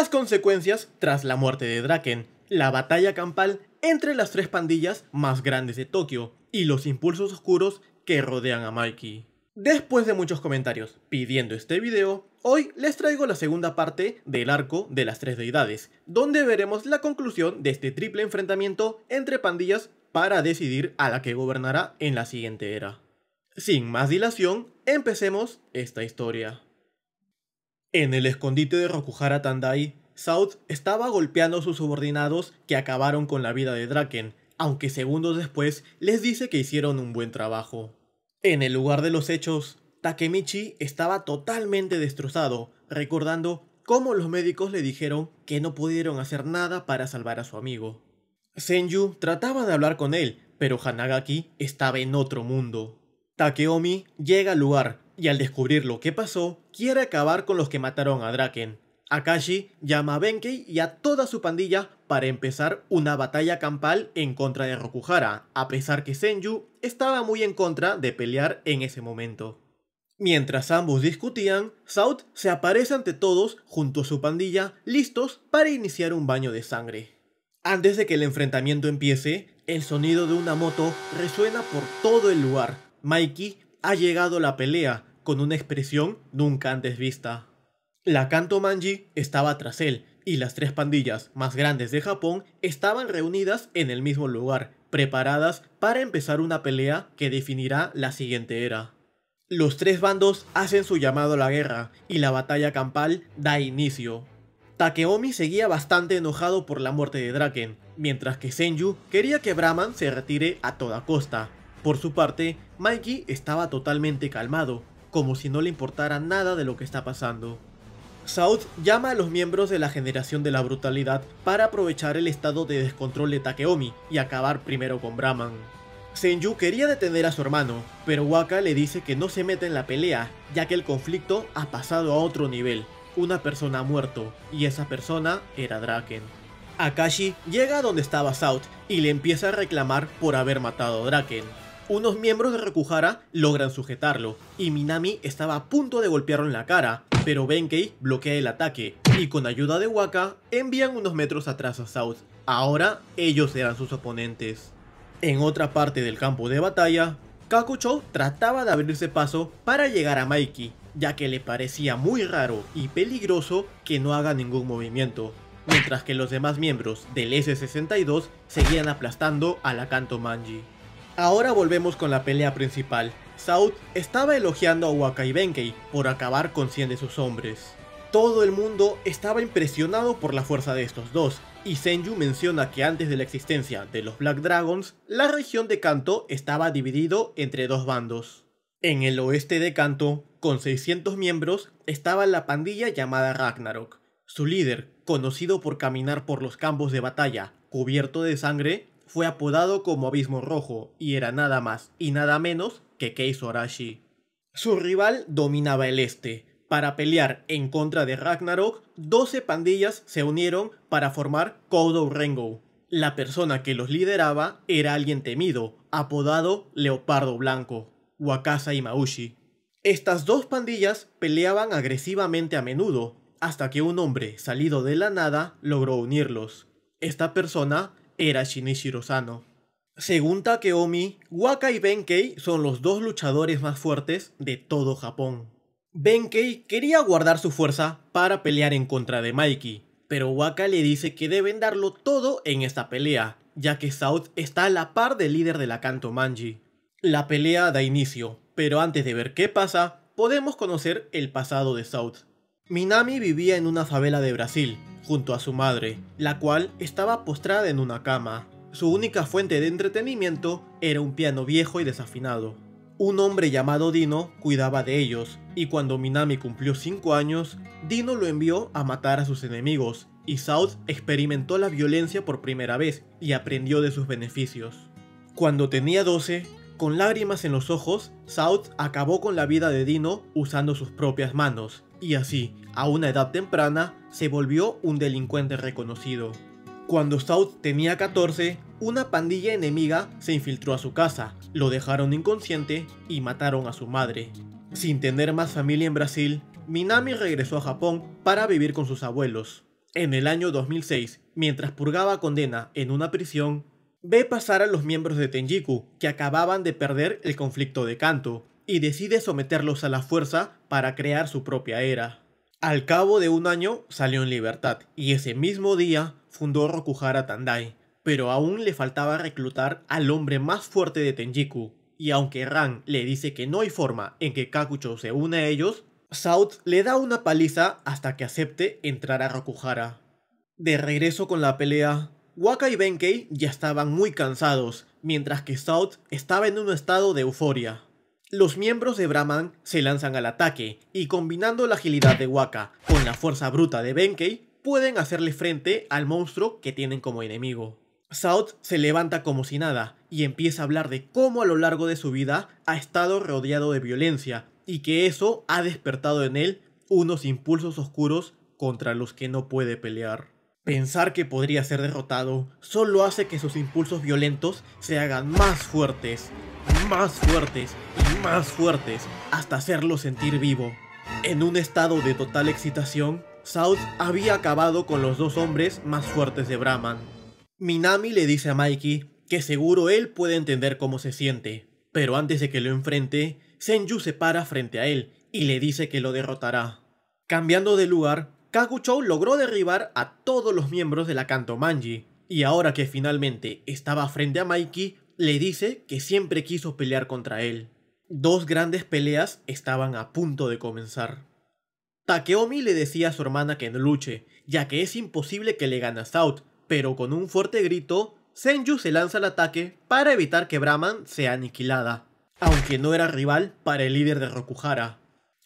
las consecuencias tras la muerte de Draken, la batalla campal entre las tres pandillas más grandes de Tokio y los impulsos oscuros que rodean a Mikey. Después de muchos comentarios pidiendo este video, hoy les traigo la segunda parte del arco de las tres deidades, donde veremos la conclusión de este triple enfrentamiento entre pandillas para decidir a la que gobernará en la siguiente era. Sin más dilación, empecemos esta historia. En el escondite de Rokuhara Tandai, South estaba golpeando a sus subordinados que acabaron con la vida de Draken, aunque segundos después les dice que hicieron un buen trabajo. En el lugar de los hechos, Takemichi estaba totalmente destrozado, recordando cómo los médicos le dijeron que no pudieron hacer nada para salvar a su amigo. Senju trataba de hablar con él, pero Hanagaki estaba en otro mundo. Takeomi llega al lugar y al descubrir lo que pasó, quiere acabar con los que mataron a Draken. Akashi llama a Benkei y a toda su pandilla para empezar una batalla campal en contra de Rokuhara, a pesar que Senju estaba muy en contra de pelear en ese momento. Mientras ambos discutían, South se aparece ante todos junto a su pandilla, listos para iniciar un baño de sangre. Antes de que el enfrentamiento empiece, el sonido de una moto resuena por todo el lugar. Mikey ha llegado a la pelea, con una expresión nunca antes vista. La Kanto Manji estaba tras él, y las tres pandillas más grandes de Japón estaban reunidas en el mismo lugar, preparadas para empezar una pelea que definirá la siguiente era. Los tres bandos hacen su llamado a la guerra y la batalla campal da inicio. Takeomi seguía bastante enojado por la muerte de Draken, mientras que Senju quería que Brahman se retire a toda costa. Por su parte, Mikey estaba totalmente calmado como si no le importara nada de lo que está pasando. South llama a los miembros de la generación de la brutalidad para aprovechar el estado de descontrol de Takeomi y acabar primero con Brahman. Senju quería detener a su hermano, pero Waka le dice que no se meta en la pelea, ya que el conflicto ha pasado a otro nivel. Una persona ha muerto, y esa persona era Draken. Akashi llega a donde estaba South y le empieza a reclamar por haber matado a Draken. Unos miembros de Rekujara logran sujetarlo, y Minami estaba a punto de golpearlo en la cara, pero Benkei bloquea el ataque, y con ayuda de Waka envían unos metros atrás a South. Ahora ellos eran sus oponentes. En otra parte del campo de batalla, Kakucho trataba de abrirse paso para llegar a Mikey, ya que le parecía muy raro y peligroso que no haga ningún movimiento, mientras que los demás miembros del S-62 seguían aplastando a la Kanto Manji. Ahora volvemos con la pelea principal. South estaba elogiando a Wakai Benkei por acabar con 100 de sus hombres. Todo el mundo estaba impresionado por la fuerza de estos dos, y Senju menciona que antes de la existencia de los Black Dragons, la región de Kanto estaba dividido entre dos bandos. En el oeste de Kanto, con 600 miembros, estaba la pandilla llamada Ragnarok. Su líder, conocido por caminar por los campos de batalla cubierto de sangre, fue apodado como Abismo Rojo y era nada más y nada menos que Kei Arashi. Su rival dominaba el este. Para pelear en contra de Ragnarok, 12 pandillas se unieron para formar Kodo Rengo. La persona que los lideraba era alguien temido, apodado Leopardo Blanco, Wakasa Imaushi. Estas dos pandillas peleaban agresivamente a menudo, hasta que un hombre salido de la nada logró unirlos. Esta persona era Shinichiro Sano. Según Takeomi, Waka y Benkei son los dos luchadores más fuertes de todo Japón. Benkei quería guardar su fuerza para pelear en contra de Mikey, pero Waka le dice que deben darlo todo en esta pelea, ya que South está a la par del líder de la Kanto Manji. La pelea da inicio, pero antes de ver qué pasa, podemos conocer el pasado de South. Minami vivía en una favela de Brasil, junto a su madre, la cual estaba postrada en una cama. Su única fuente de entretenimiento era un piano viejo y desafinado. Un hombre llamado Dino cuidaba de ellos, y cuando Minami cumplió 5 años, Dino lo envió a matar a sus enemigos, y South experimentó la violencia por primera vez y aprendió de sus beneficios. Cuando tenía 12, con lágrimas en los ojos, South acabó con la vida de Dino usando sus propias manos, y así, a una edad temprana, se volvió un delincuente reconocido. Cuando South tenía 14, una pandilla enemiga se infiltró a su casa, lo dejaron inconsciente y mataron a su madre. Sin tener más familia en Brasil, Minami regresó a Japón para vivir con sus abuelos. En el año 2006, mientras purgaba condena en una prisión, ve pasar a los miembros de Tenjiku, que acababan de perder el conflicto de Kanto, y decide someterlos a la fuerza para crear su propia era. Al cabo de un año salió en libertad y ese mismo día fundó Rokuhara Tandai, pero aún le faltaba reclutar al hombre más fuerte de Tenjiku, y aunque Ran le dice que no hay forma en que Kakucho se une a ellos, South le da una paliza hasta que acepte entrar a Rokuhara. De regreso con la pelea, Waka y Benkei ya estaban muy cansados, mientras que South estaba en un estado de euforia. Los miembros de Brahman se lanzan al ataque y combinando la agilidad de Waka con la fuerza bruta de Benkei, pueden hacerle frente al monstruo que tienen como enemigo. South se levanta como si nada y empieza a hablar de cómo a lo largo de su vida ha estado rodeado de violencia y que eso ha despertado en él unos impulsos oscuros contra los que no puede pelear. Pensar que podría ser derrotado solo hace que sus impulsos violentos se hagan más fuertes, más fuertes más fuertes hasta hacerlo sentir vivo. En un estado de total excitación, South había acabado con los dos hombres más fuertes de Brahman. Minami le dice a Mikey que seguro él puede entender cómo se siente, pero antes de que lo enfrente, Senju se para frente a él y le dice que lo derrotará. Cambiando de lugar, Kakuchou logró derribar a todos los miembros de la Manji y ahora que finalmente estaba frente a Mikey, le dice que siempre quiso pelear contra él. Dos grandes peleas estaban a punto de comenzar. Takeomi le decía a su hermana que no luche, ya que es imposible que le gane a South, pero con un fuerte grito, Senju se lanza al ataque para evitar que Brahman sea aniquilada, aunque no era rival para el líder de Rokuhara.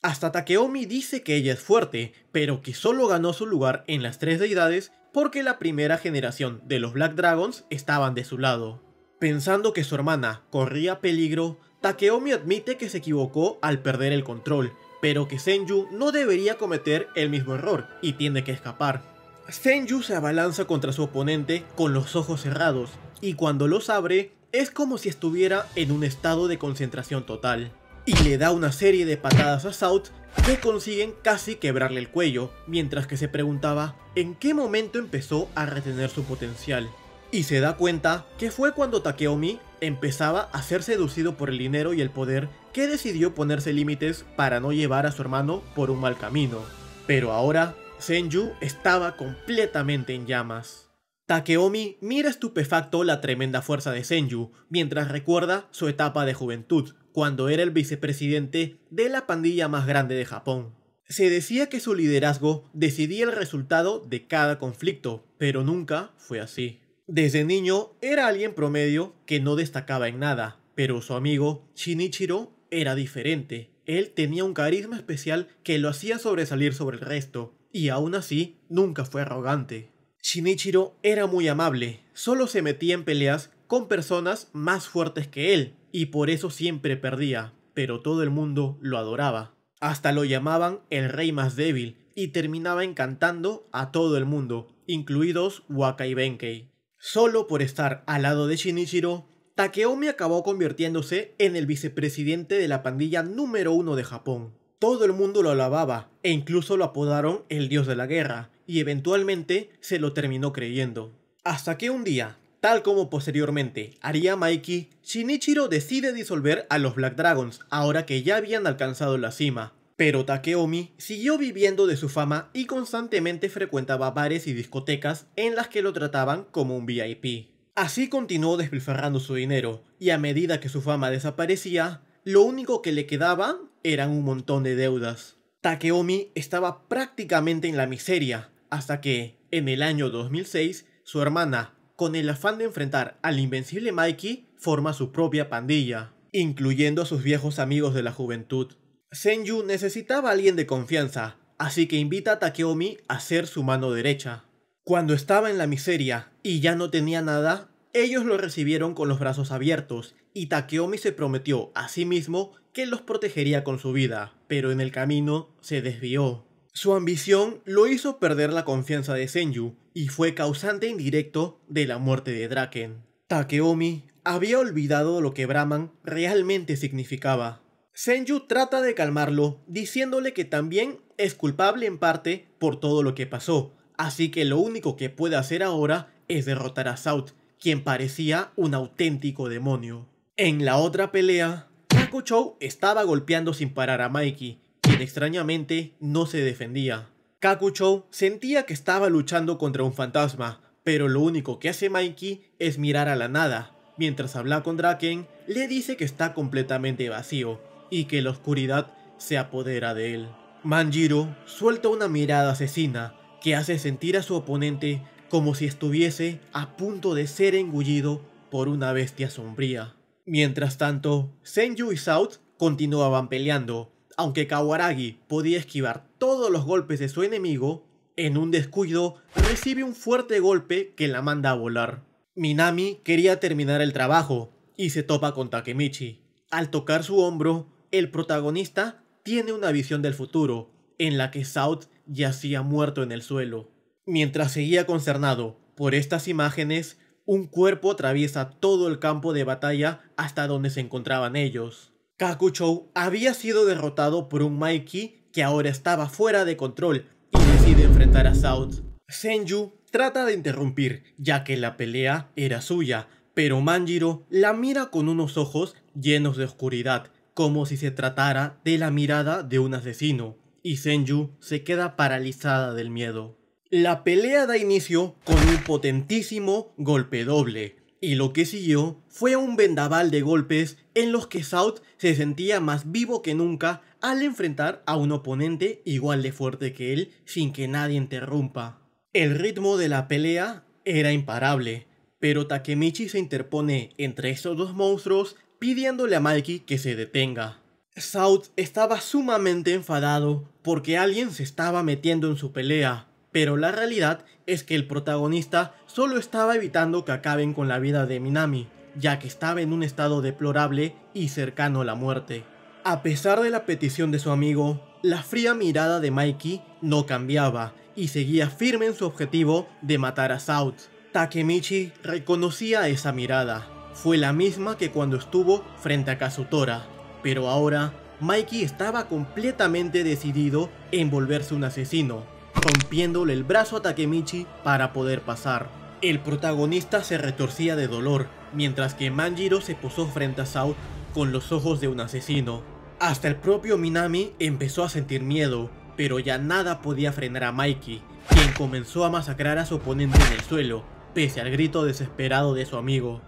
Hasta Takeomi dice que ella es fuerte, pero que solo ganó su lugar en las tres deidades porque la primera generación de los Black Dragons estaban de su lado. Pensando que su hermana corría peligro, Takeomi admite que se equivocó al perder el control, pero que Senju no debería cometer el mismo error y tiene que escapar. Senju se abalanza contra su oponente con los ojos cerrados, y cuando los abre, es como si estuviera en un estado de concentración total. Y le da una serie de patadas a South que consiguen casi quebrarle el cuello, mientras que se preguntaba en qué momento empezó a retener su potencial y se da cuenta que fue cuando Takeomi empezaba a ser seducido por el dinero y el poder que decidió ponerse límites para no llevar a su hermano por un mal camino. Pero ahora, Senju estaba completamente en llamas. Takeomi mira estupefacto la tremenda fuerza de Senju, mientras recuerda su etapa de juventud, cuando era el vicepresidente de la pandilla más grande de Japón. Se decía que su liderazgo decidía el resultado de cada conflicto, pero nunca fue así. Desde niño era alguien promedio que no destacaba en nada, pero su amigo Shinichiro era diferente. Él tenía un carisma especial que lo hacía sobresalir sobre el resto, y aún así nunca fue arrogante. Shinichiro era muy amable, solo se metía en peleas con personas más fuertes que él, y por eso siempre perdía, pero todo el mundo lo adoraba. Hasta lo llamaban el rey más débil, y terminaba encantando a todo el mundo, incluidos Waka y Benkei. Solo por estar al lado de Shinichiro, Takeomi acabó convirtiéndose en el vicepresidente de la pandilla número uno de Japón. Todo el mundo lo alababa e incluso lo apodaron el dios de la guerra, y eventualmente se lo terminó creyendo. Hasta que un día, tal como posteriormente haría Mikey, Shinichiro decide disolver a los Black Dragons ahora que ya habían alcanzado la cima, pero Takeomi siguió viviendo de su fama y constantemente frecuentaba bares y discotecas en las que lo trataban como un VIP. Así continuó despilfarrando su dinero, y a medida que su fama desaparecía, lo único que le quedaba eran un montón de deudas. Takeomi estaba prácticamente en la miseria, hasta que, en el año 2006, su hermana, con el afán de enfrentar al invencible Mikey, forma su propia pandilla, incluyendo a sus viejos amigos de la juventud. Senju necesitaba a alguien de confianza, así que invita a Takeomi a ser su mano derecha. Cuando estaba en la miseria y ya no tenía nada, ellos lo recibieron con los brazos abiertos y Takeomi se prometió a sí mismo que los protegería con su vida, pero en el camino se desvió. Su ambición lo hizo perder la confianza de Senju y fue causante indirecto de la muerte de Draken. Takeomi había olvidado lo que Brahman realmente significaba. Senju trata de calmarlo, diciéndole que también es culpable en parte por todo lo que pasó, así que lo único que puede hacer ahora es derrotar a South, quien parecía un auténtico demonio. En la otra pelea, Kakuchou estaba golpeando sin parar a Mikey, quien extrañamente no se defendía. Kakuchou sentía que estaba luchando contra un fantasma, pero lo único que hace Mikey es mirar a la nada. Mientras habla con Draken, le dice que está completamente vacío, y que la oscuridad se apodera de él. Manjiro suelta una mirada asesina que hace sentir a su oponente como si estuviese a punto de ser engullido por una bestia sombría. Mientras tanto, Senju y South continuaban peleando, aunque Kawaragi podía esquivar todos los golpes de su enemigo, en un descuido recibe un fuerte golpe que la manda a volar. Minami quería terminar el trabajo y se topa con Takemichi. Al tocar su hombro, el protagonista tiene una visión del futuro, en la que South yacía muerto en el suelo. Mientras seguía concernado por estas imágenes, un cuerpo atraviesa todo el campo de batalla hasta donde se encontraban ellos. Kakuchou había sido derrotado por un Maiki que ahora estaba fuera de control y decide enfrentar a South. Senju trata de interrumpir, ya que la pelea era suya, pero Manjiro la mira con unos ojos llenos de oscuridad como si se tratara de la mirada de un asesino, y Senju se queda paralizada del miedo. La pelea da inicio con un potentísimo golpe doble, y lo que siguió fue un vendaval de golpes en los que South se sentía más vivo que nunca al enfrentar a un oponente igual de fuerte que él sin que nadie interrumpa. El ritmo de la pelea era imparable, pero Takemichi se interpone entre estos dos monstruos pidiéndole a Mikey que se detenga. South estaba sumamente enfadado porque alguien se estaba metiendo en su pelea, pero la realidad es que el protagonista solo estaba evitando que acaben con la vida de Minami, ya que estaba en un estado deplorable y cercano a la muerte. A pesar de la petición de su amigo, la fría mirada de Mikey no cambiaba y seguía firme en su objetivo de matar a South. Takemichi reconocía esa mirada, fue la misma que cuando estuvo frente a Kazutora, pero ahora Mikey estaba completamente decidido en volverse un asesino, rompiéndole el brazo a Takemichi para poder pasar. El protagonista se retorcía de dolor, mientras que Manjiro se posó frente a Sao con los ojos de un asesino. Hasta el propio Minami empezó a sentir miedo, pero ya nada podía frenar a Mikey, quien comenzó a masacrar a su oponente en el suelo, pese al grito desesperado de su amigo.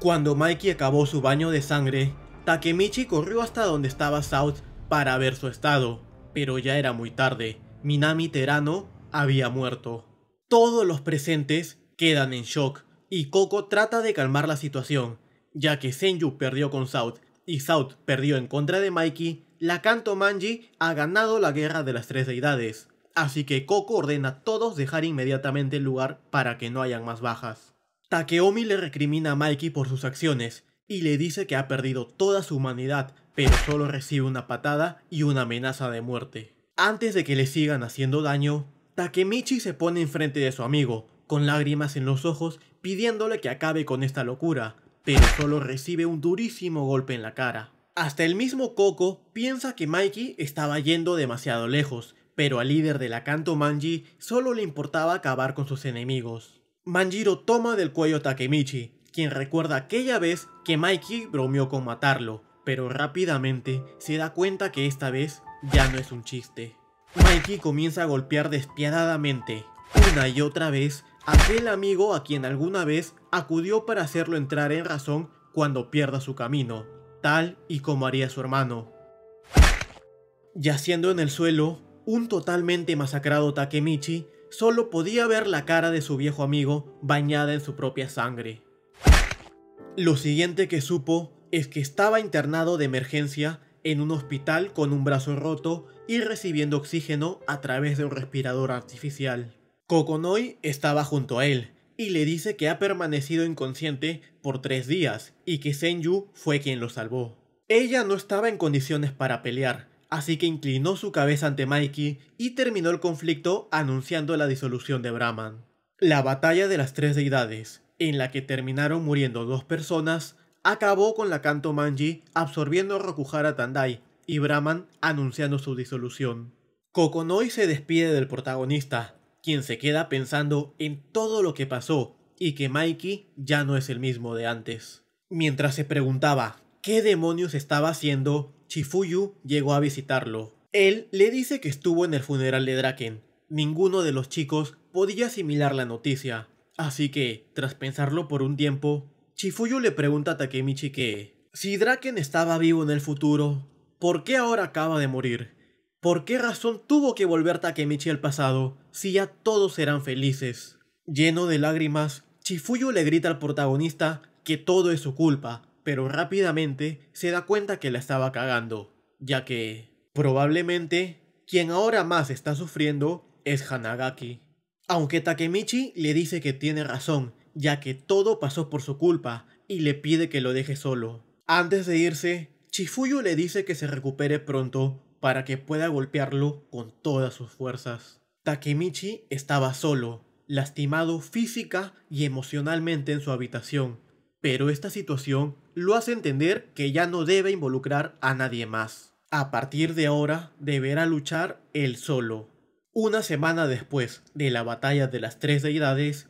Cuando Mikey acabó su baño de sangre, Takemichi corrió hasta donde estaba South para ver su estado, pero ya era muy tarde. Minami Terano había muerto. Todos los presentes quedan en shock y Coco trata de calmar la situación, ya que Senju perdió con South y South perdió en contra de Mikey, la Kanto Manji ha ganado la guerra de las tres deidades, así que Coco ordena a todos dejar inmediatamente el lugar para que no hayan más bajas. Takeomi le recrimina a Mikey por sus acciones y le dice que ha perdido toda su humanidad, pero solo recibe una patada y una amenaza de muerte. Antes de que le sigan haciendo daño, Takemichi se pone enfrente de su amigo, con lágrimas en los ojos, pidiéndole que acabe con esta locura, pero solo recibe un durísimo golpe en la cara. Hasta el mismo Coco piensa que Mikey estaba yendo demasiado lejos, pero al líder de la Kanto Manji solo le importaba acabar con sus enemigos. Manjiro toma del cuello a Takemichi, quien recuerda aquella vez que Mikey bromeó con matarlo, pero rápidamente se da cuenta que esta vez ya no es un chiste. Mikey comienza a golpear despiadadamente, una y otra vez, aquel amigo a quien alguna vez acudió para hacerlo entrar en razón cuando pierda su camino, tal y como haría su hermano. Yaciendo en el suelo, un totalmente masacrado Takemichi solo podía ver la cara de su viejo amigo bañada en su propia sangre. Lo siguiente que supo es que estaba internado de emergencia en un hospital con un brazo roto y recibiendo oxígeno a través de un respirador artificial. Kokonoi estaba junto a él y le dice que ha permanecido inconsciente por tres días y que Senju fue quien lo salvó. Ella no estaba en condiciones para pelear, así que inclinó su cabeza ante Mikey y terminó el conflicto anunciando la disolución de Brahman. La batalla de las tres deidades, en la que terminaron muriendo dos personas, acabó con la Kanto Manji absorbiendo a Rokuhara Tandai y Brahman anunciando su disolución. Kokonoi se despide del protagonista, quien se queda pensando en todo lo que pasó y que Mikey ya no es el mismo de antes. Mientras se preguntaba qué demonios estaba haciendo, Chifuyu llegó a visitarlo. Él le dice que estuvo en el funeral de Draken. Ninguno de los chicos podía asimilar la noticia. Así que, tras pensarlo por un tiempo, Chifuyu le pregunta a Takemichi que, si Draken estaba vivo en el futuro, ¿por qué ahora acaba de morir? ¿Por qué razón tuvo que volver Takemichi al pasado si ya todos eran felices? Lleno de lágrimas, Chifuyu le grita al protagonista que todo es su culpa, pero rápidamente se da cuenta que la estaba cagando, ya que probablemente quien ahora más está sufriendo es Hanagaki. Aunque Takemichi le dice que tiene razón, ya que todo pasó por su culpa y le pide que lo deje solo. Antes de irse, Chifuyu le dice que se recupere pronto para que pueda golpearlo con todas sus fuerzas. Takemichi estaba solo, lastimado física y emocionalmente en su habitación, pero esta situación lo hace entender que ya no debe involucrar a nadie más. A partir de ahora deberá luchar él solo. Una semana después de la batalla de las tres deidades,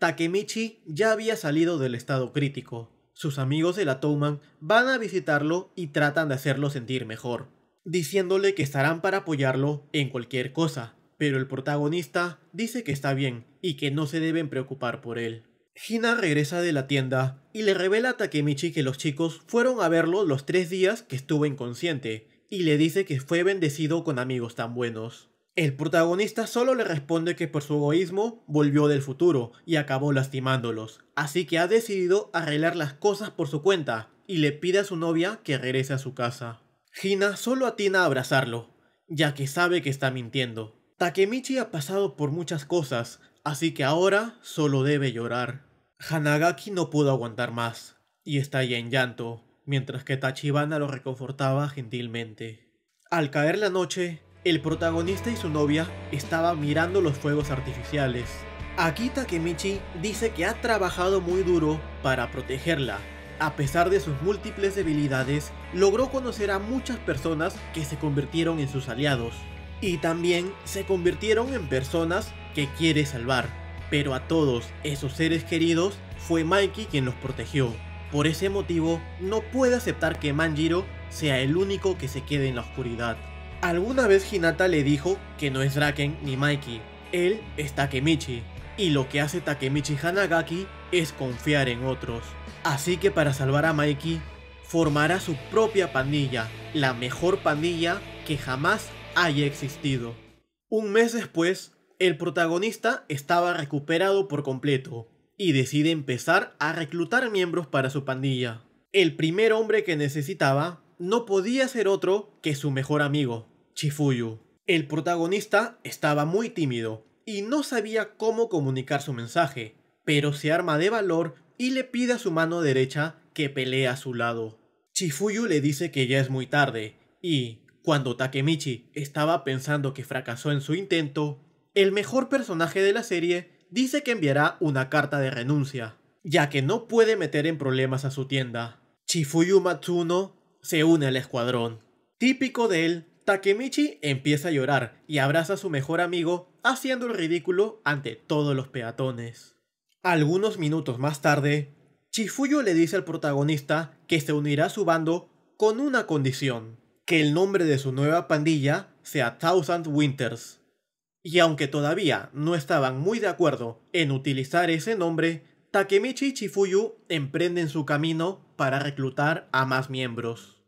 Takemichi ya había salido del estado crítico. Sus amigos de la Touman van a visitarlo y tratan de hacerlo sentir mejor, diciéndole que estarán para apoyarlo en cualquier cosa, pero el protagonista dice que está bien y que no se deben preocupar por él. Hina regresa de la tienda y le revela a Takemichi que los chicos fueron a verlo los tres días que estuvo inconsciente, y le dice que fue bendecido con amigos tan buenos. El protagonista solo le responde que por su egoísmo volvió del futuro y acabó lastimándolos, así que ha decidido arreglar las cosas por su cuenta y le pide a su novia que regrese a su casa. Hina solo atina a abrazarlo, ya que sabe que está mintiendo. Takemichi ha pasado por muchas cosas, así que ahora solo debe llorar. Hanagaki no pudo aguantar más, y estalla en llanto, mientras que Tachibana lo reconfortaba gentilmente. Al caer la noche, el protagonista y su novia estaban mirando los fuegos artificiales. Akita Takemichi dice que ha trabajado muy duro para protegerla. A pesar de sus múltiples debilidades, logró conocer a muchas personas que se convirtieron en sus aliados. Y también se convirtieron en personas que quiere salvar, pero a todos esos seres queridos fue Mikey quien los protegió. Por ese motivo, no puede aceptar que Manjiro sea el único que se quede en la oscuridad. Alguna vez Hinata le dijo que no es Draken ni Mikey, él es Takemichi, y lo que hace Takemichi Hanagaki es confiar en otros. Así que para salvar a Mikey, formará su propia pandilla, la mejor pandilla que jamás haya existido. Un mes después, el protagonista estaba recuperado por completo y decide empezar a reclutar miembros para su pandilla. El primer hombre que necesitaba no podía ser otro que su mejor amigo, Chifuyu. El protagonista estaba muy tímido y no sabía cómo comunicar su mensaje, pero se arma de valor y le pide a su mano derecha que pelee a su lado. Chifuyu le dice que ya es muy tarde y, cuando Takemichi estaba pensando que fracasó en su intento, el mejor personaje de la serie, dice que enviará una carta de renuncia, ya que no puede meter en problemas a su tienda. Chifuyu Matsuno se une al escuadrón. Típico de él, Takemichi empieza a llorar y abraza a su mejor amigo, haciendo el ridículo ante todos los peatones. Algunos minutos más tarde, Chifuyu le dice al protagonista que se unirá a su bando con una condición, que el nombre de su nueva pandilla sea Thousand Winters, y aunque todavía no estaban muy de acuerdo en utilizar ese nombre, Takemichi y Chifuyu emprenden su camino para reclutar a más miembros.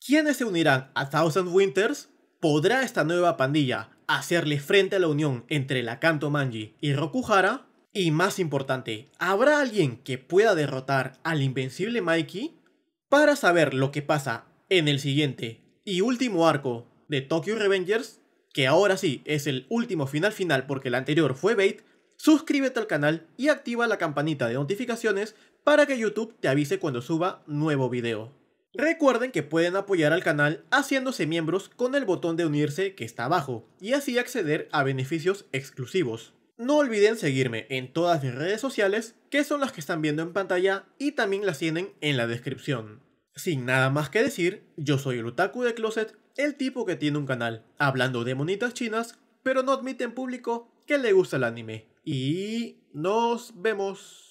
¿Quiénes se unirán a Thousand Winters? ¿Podrá esta nueva pandilla hacerle frente a la unión entre Lakanto Manji y Rokuhara? Y más importante, ¿habrá alguien que pueda derrotar al invencible Mikey? Para saber lo que pasa en el siguiente y último arco de Tokyo Revengers, que ahora sí es el último final final porque el anterior fue bait, suscríbete al canal y activa la campanita de notificaciones para que YouTube te avise cuando suba nuevo video. Recuerden que pueden apoyar al canal haciéndose miembros con el botón de unirse que está abajo y así acceder a beneficios exclusivos. No olviden seguirme en todas mis redes sociales, que son las que están viendo en pantalla y también las tienen en la descripción. Sin nada más que decir, yo soy el Otaku de Closet el tipo que tiene un canal hablando de monitas chinas, pero no admite en público que le gusta el anime. Y nos vemos.